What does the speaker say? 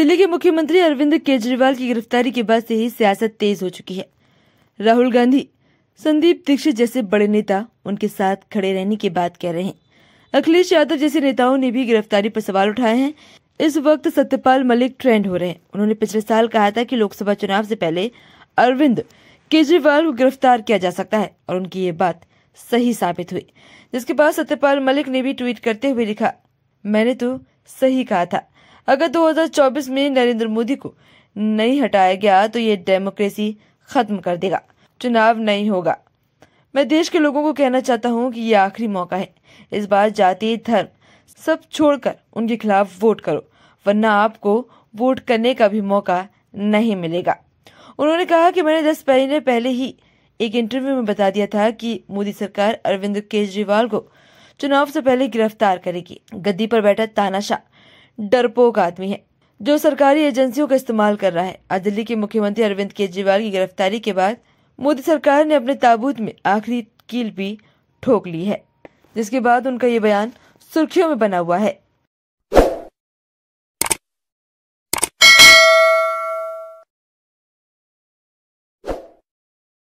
दिल्ली के मुख्यमंत्री अरविंद केजरीवाल की गिरफ्तारी के बाद से ही सियासत तेज हो चुकी है राहुल गांधी संदीप दीक्षित जैसे बड़े नेता उनके साथ खड़े रहने की बात कह रहे हैं अखिलेश यादव जैसे नेताओं ने भी गिरफ्तारी पर सवाल उठाए हैं इस वक्त सत्यपाल मलिक ट्रेंड हो रहे हैं उन्होंने पिछले साल कहा था कि लोकसभा चुनाव से पहले अरविंद केजरीवाल को गिरफ्तार किया जा सकता है और उनकी ये बात सही साबित हुई जिसके बाद सत्यपाल मलिक ने भी ट्वीट करते हुए लिखा मैंने तो सही कहा था अगर 2024 में नरेंद्र मोदी को नहीं हटाया गया तो ये डेमोक्रेसी खत्म कर देगा चुनाव नहीं होगा मैं देश के लोगों को कहना चाहता हूँ कि ये आखिरी मौका है इस बार जाति धर्म सब छोड़कर उनके खिलाफ वोट करो वरना आपको वोट करने का भी मौका नहीं मिलेगा उन्होंने कहा कि मैंने दस महीने पहले ही एक इंटरव्यू में बता दिया था कि मोदी सरकार अरविंद केजरीवाल को चुनाव से पहले गिरफ्तार करेगी गद्दी पर बैठा तानाशाह डरपोक आदमी है जो सरकारी एजेंसियों का इस्तेमाल कर रहा है आज दिल्ली के मुख्यमंत्री अरविंद केजरीवाल की गिरफ्तारी के बाद मोदी सरकार ने अपने ताबूत में आखिरी कील भी ठोक ली है जिसके बाद उनका ये बयान सुर्खियों में बना हुआ है